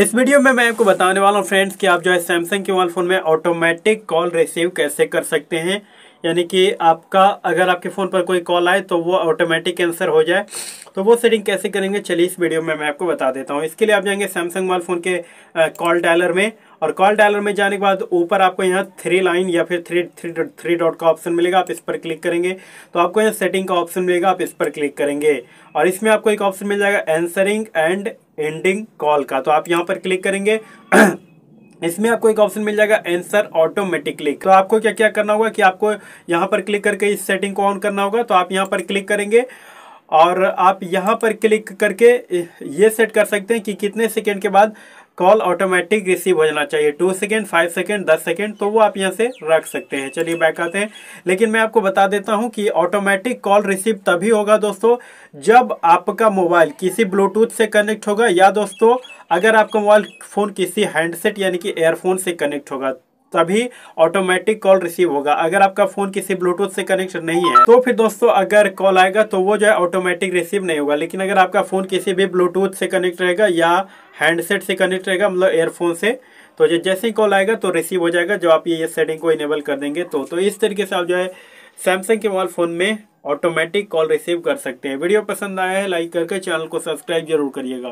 इस वीडियो में मैं आपको बताने वाला हूँ फ्रेंड्स कि आप जो है सैमसंग के मोबाइल फ़ोन में ऑटोमेटिक कॉल रिसीव कैसे कर सकते हैं यानी कि आपका अगर आपके फ़ोन पर कोई कॉल आए तो वो ऑटोमेटिक आंसर हो जाए तो वो सेटिंग कैसे करेंगे चलिए इस वीडियो में मैं आपको बता देता हूँ इसके लिए आप जाएंगे सैमसंग मोबाइल फ़ोन के कॉल डायलर में और कॉल डायलर में जाने के बाद ऊपर आपको यहाँ थ्री लाइन या फिर थ्री थ्री थ्री डॉट का ऑप्शन मिलेगा आप इस पर क्लिक करेंगे तो आपको यहाँ सेटिंग का ऑप्शन मिलेगा आप इस पर क्लिक करेंगे और इसमें आपको एक ऑप्शन मिल जाएगा एंसरिंग एंड एंडिंग कॉल का तो आप यहाँ पर क्लिक करेंगे इसमें आपको एक ऑप्शन मिल जाएगा एंसर ऑटोमेटिकली तो आपको क्या क्या करना होगा कि आपको यहाँ पर क्लिक करके इस सेटिंग को ऑन करना होगा तो आप यहाँ पर क्लिक करेंगे और आप यहाँ पर क्लिक करके ये सेट कर सकते हैं कि कितने सेकेंड के बाद कॉल ऑटोमेटिक रिसीव हो जाना चाहिए टू सेकेंड फाइव सेकेंड दस सेकेंड तो वो आप यहाँ से रख सकते हैं चलिए बैक आते हैं लेकिन मैं आपको बता देता हूँ कि ऑटोमेटिक कॉल रिसीव तभी होगा दोस्तों जब आपका मोबाइल किसी ब्लूटूथ से कनेक्ट होगा या दोस्तों अगर आपका मोबाइल फ़ोन किसी हैंडसेट यानी कि एयरफोन से कनेक्ट होगा तभी ऑटोमेटिक कॉल रिसीव होगा अगर आपका फोन किसी ब्लूटूथ से कनेक्ट नहीं है तो फिर दोस्तों अगर कॉल आएगा तो वो जो है ऑटोमेटिक रिसीव नहीं होगा लेकिन अगर आपका फोन किसी भी ब्लूटूथ से कनेक्ट रहेगा या हैंडसेट से कनेक्ट रहेगा मतलब एयरफोन से तो जैसे ही कॉल आएगा तो रिसीव हो जाएगा जो आप ये सेटिंग को इनेबल कर देंगे तो तो इस तरीके से आप जो है सैमसंग के मोबाइल फ़ोन में ऑटोमेटिक कॉल रिसीव कर सकते हैं वीडियो पसंद आया है लाइक करके चैनल को सब्सक्राइब जरूर करिएगा